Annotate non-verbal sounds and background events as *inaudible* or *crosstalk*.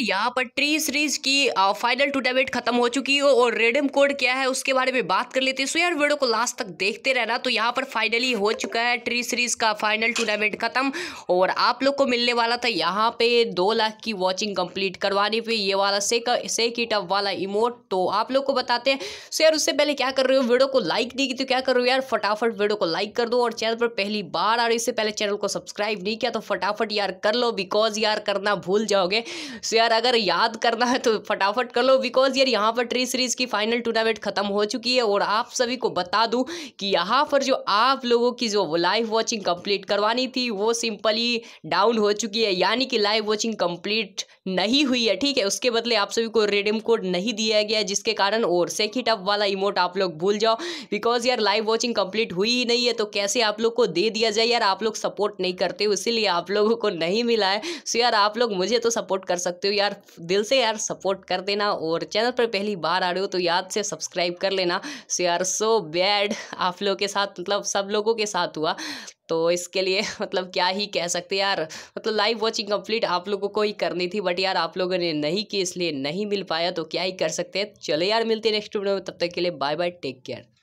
यहाँ पर tree series की फाइनल टूर्नामेंट खत्म हो चुकी है और रेडम कोड क्या है उसके बारे में बात कर लेते हैं सो यार वीडियो को लास्ट तक देखते रहना तो यहाँ पर फाइनली हो चुका है ट्री सीरीज का फाइनल टूर्नामेंट खत्म और आप लोग को मिलने वाला था यहाँ पे दो लाख की वॉचिंग कंप्लीट करवाने पे ये वाला सेक सेक इट अप वाला इमोट तो आप लोग को बताते हैं सो यार उससे पहले क्या कर रहे हो वीडियो को लाइक नहीं की तो क्या कर रहे हो यार फटाफट वीडियो को लाइक कर दो और चैनल पर पहली बार रही इससे पहले चैनल को सब्सक्राइब नहीं किया तो फटाफट यार कर लो बिकॉज यार करना भूल जाओगे सो यार अगर याद करना है तो फटाफट कर लो बिकॉज यार यहाँ पर ट्री सीरीज़ की फाइनल टूर्नामेंट खत्म हो चुकी है और आप सभी को बता दूँ कि यहाँ पर जो आप लोगों की जो लाइव वॉचिंग कंप्लीट करवानी थी वो सिंपली डाउन हो चुकी है यानी कि लाइव वॉचिंग कंप्लीट नहीं हुई है ठीक है उसके बदले आप सभी को रिडीम कोड नहीं दिया गया है जिसके कारण और सेकिट अप वाला इमोट आप लोग भूल जाओ बिकॉज यार लाइव वॉचिंग कंप्लीट हुई ही नहीं है तो कैसे आप लोग को दे दिया जाए यार आप लोग सपोर्ट नहीं करते हो इसीलिए आप लोगों को नहीं मिला है सो यार आप लोग मुझे तो सपोर्ट कर सकते हो यार दिल से यार सपोर्ट कर देना और चैनल पर पहली बार आ रहे हो तो याद से सब्सक्राइब कर लेना सो यार सो बैड आप लोग के साथ मतलब सब लोगों के साथ हुआ तो इसके लिए *laughs* मतलब क्या ही कह सकते यार मतलब लाइव वॉचिंग कंप्लीट आप लोगों को ही करनी थी बट यार आप लोगों ने नहीं की इसलिए नहीं मिल पाया तो क्या ही कर सकते हैं चलो यार मिलते हैं नेक्स्ट वीडियो में तब तक के लिए बाय बाय टेक केयर